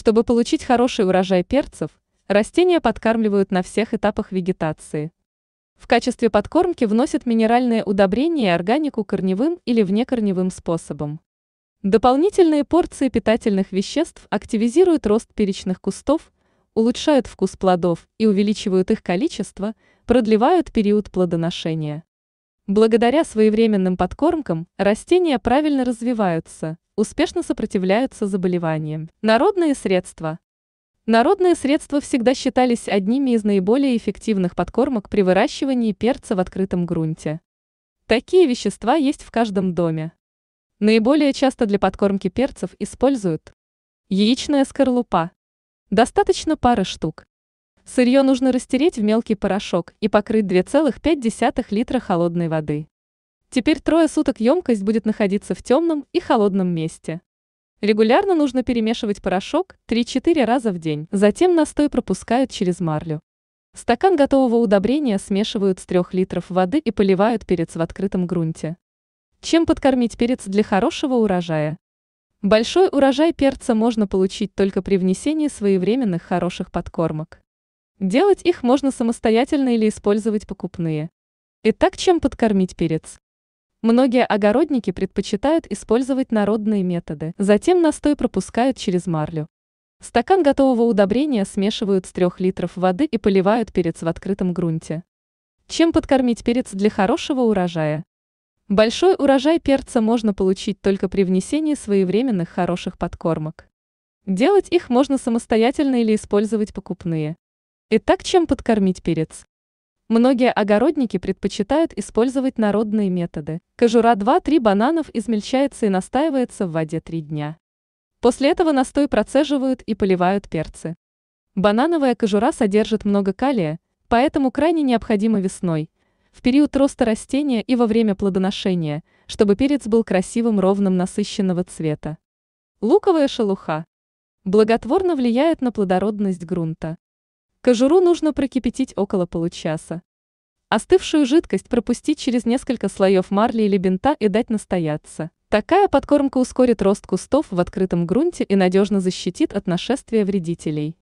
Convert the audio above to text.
Чтобы получить хороший урожай перцев, растения подкармливают на всех этапах вегетации. В качестве подкормки вносят минеральные удобрения и органику корневым или внекорневым способом. Дополнительные порции питательных веществ активизируют рост перечных кустов, улучшают вкус плодов и увеличивают их количество, продлевают период плодоношения. Благодаря своевременным подкормкам растения правильно развиваются, успешно сопротивляются заболеваниям. Народные средства. Народные средства всегда считались одними из наиболее эффективных подкормок при выращивании перца в открытом грунте. Такие вещества есть в каждом доме. Наиболее часто для подкормки перцев используют яичная скорлупа. Достаточно пары штук. Сырье нужно растереть в мелкий порошок и покрыть 2,5 литра холодной воды. Теперь трое суток емкость будет находиться в темном и холодном месте. Регулярно нужно перемешивать порошок 3-4 раза в день. Затем настой пропускают через марлю. Стакан готового удобрения смешивают с 3 литров воды и поливают перец в открытом грунте. Чем подкормить перец для хорошего урожая? Большой урожай перца можно получить только при внесении своевременных хороших подкормок. Делать их можно самостоятельно или использовать покупные. Итак, чем подкормить перец? Многие огородники предпочитают использовать народные методы, затем настой пропускают через марлю. Стакан готового удобрения смешивают с 3 литров воды и поливают перец в открытом грунте. Чем подкормить перец для хорошего урожая? Большой урожай перца можно получить только при внесении своевременных хороших подкормок. Делать их можно самостоятельно или использовать покупные. Итак, чем подкормить перец? Многие огородники предпочитают использовать народные методы. Кожура 2-3 бананов измельчается и настаивается в воде 3 дня. После этого настой процеживают и поливают перцы. Банановая кожура содержит много калия, поэтому крайне необходимо весной, в период роста растения и во время плодоношения, чтобы перец был красивым, ровным, насыщенного цвета. Луковая шелуха благотворно влияет на плодородность грунта. Кожуру нужно прокипятить около получаса. Остывшую жидкость пропустить через несколько слоев марли или бинта и дать настояться. Такая подкормка ускорит рост кустов в открытом грунте и надежно защитит от нашествия вредителей.